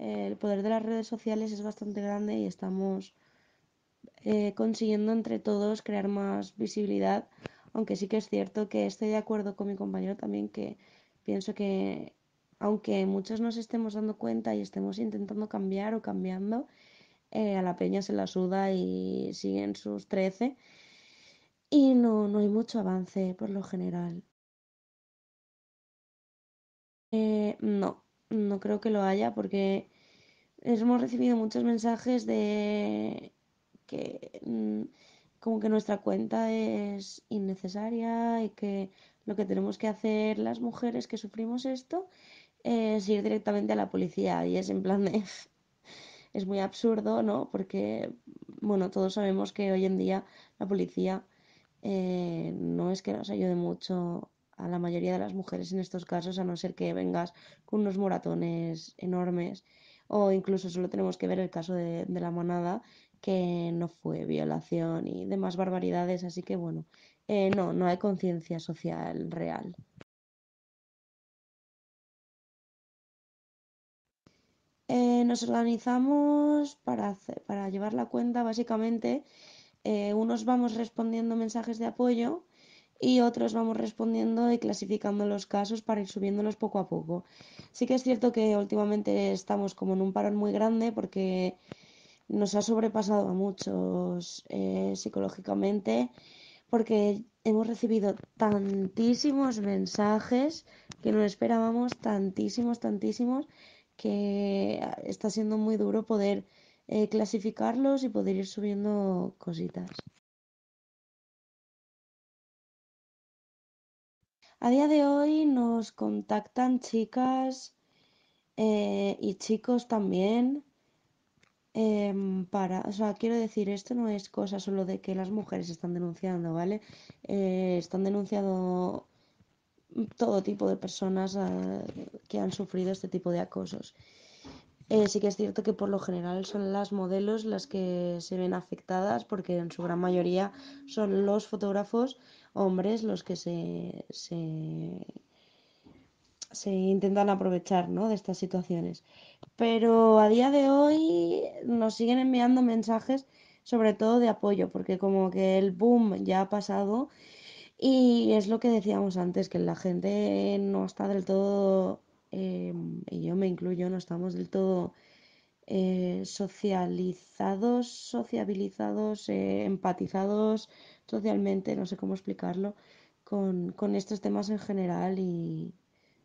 el poder de las redes sociales es bastante grande y estamos eh, consiguiendo entre todos crear más visibilidad, aunque sí que es cierto que estoy de acuerdo con mi compañero también que pienso que aunque muchos nos estemos dando cuenta y estemos intentando cambiar o cambiando, eh, a la peña se la suda y siguen sus 13 y no, no hay mucho avance por lo general. Eh, no, no creo que lo haya porque hemos recibido muchos mensajes de que mm, como que nuestra cuenta es innecesaria y que lo que tenemos que hacer las mujeres que sufrimos esto es ir directamente a la policía y es en plan de es muy absurdo, ¿no? Porque, bueno, todos sabemos que hoy en día la policía eh, no es que nos ayude mucho a la mayoría de las mujeres en estos casos, a no ser que vengas con unos moratones enormes o incluso solo tenemos que ver el caso de, la monada, que no fue violación y demás barbaridades, así que bueno, eh, no, no hay conciencia social real. Eh, nos organizamos para, llevar la cuenta básicamente. Eh, unos vamos respondiendo mensajes de apoyo y otros vamos respondiendo y clasificando los casos para ir subiéndolos poco a poco. Sí que es cierto que últimamente estamos como en un parón muy grande porque nos ha sobrepasado a muchos eh, psicológicamente porque hemos recibido tantísimos mensajes que no esperábamos, tantísimos, tantísimos, que está siendo muy duro poder eh, clasificarlos y poder ir subiendo cositas. A día de hoy nos contactan chicas eh, y chicos también em, para, o sea, quiero decir, esto no es cosa solo de que las mujeres están denunciando, ¿vale? Eh, están denunciando todo tipo de personas ah, que han sufrido este tipo de acosos. Eh, sí que es cierto que por lo general son las modelos las que se ven afectadas porque en su gran mayoría son los fotógrafos hombres los que se, se, intentan aprovechar de estas situaciones. Pero a día de hoy nos siguen enviando mensajes sobre todo de apoyo porque como que el boom ya ha pasado y es lo que decíamos antes, que la gente no está del todo Em, y yo me incluyo, no estamos del todo eh, socializados, sociabilizados, eh, empatizados socialmente, no sé cómo explicarlo, con, estos temas en general y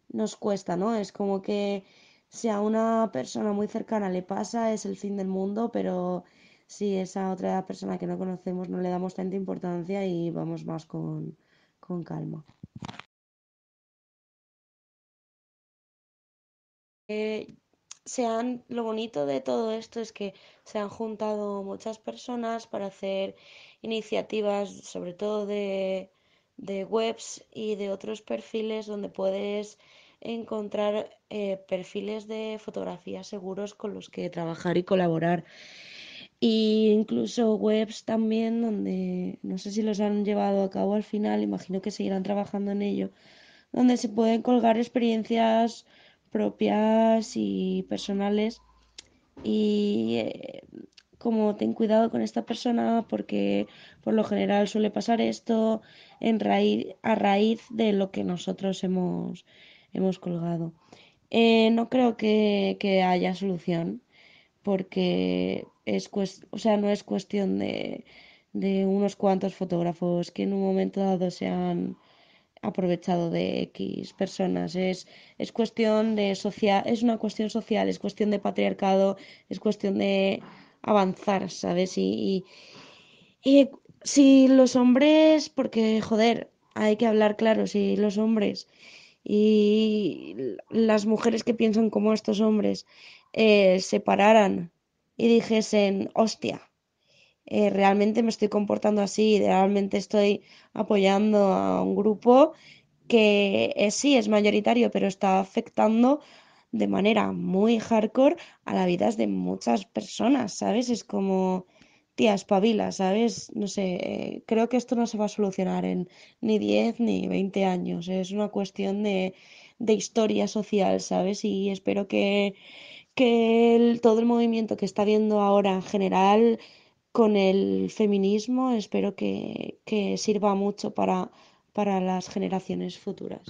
nos cuesta, ¿no? Es como que si a una persona muy cercana le pasa es el fin del mundo, pero si es a otra persona que no conocemos no le damos tanta importancia y vamos más con calma. lo bonito de todo esto es que se han juntado muchas personas para hacer iniciativas, sobre todo de, webs y de otros perfiles donde puedes encontrar eh, perfiles de fotografía seguros con los que trabajar y colaborar. Y incluso webs también donde, no sé si los han llevado a cabo al final, imagino que seguirán trabajando en ello, donde se pueden colgar experiencias propias y personales y eh, como ten cuidado con esta persona porque por lo general suele pasar esto en raíz, a raíz de lo que nosotros hemos, hemos colgado. Eh, no creo que, haya solución porque es o sea, no es cuestión de, de unos cuantos fotógrafos que en un momento dado sean aprovechado de X personas. Es, es cuestión de social, es una cuestión social, es cuestión de patriarcado, es cuestión de avanzar, ¿sabes? Y, si los hombres, porque joder, hay que hablar claro, si los hombres y las mujeres que piensan como estos hombres eh, se pararan y dijesen, hostia, eh, realmente me estoy comportando así, realmente estoy apoyando a un grupo que sí es mayoritario, pero está afectando de manera muy hardcore a la vidas de muchas personas, ¿sabes? Es como, tías espabila, ¿sabes? No sé, eh, creo que esto no se va a solucionar en ni 10 ni 20 años, es una cuestión de, historia social, ¿sabes? Y espero que, que todo el movimiento que está viendo ahora en general con el feminismo espero que, sirva mucho para las generaciones futuras.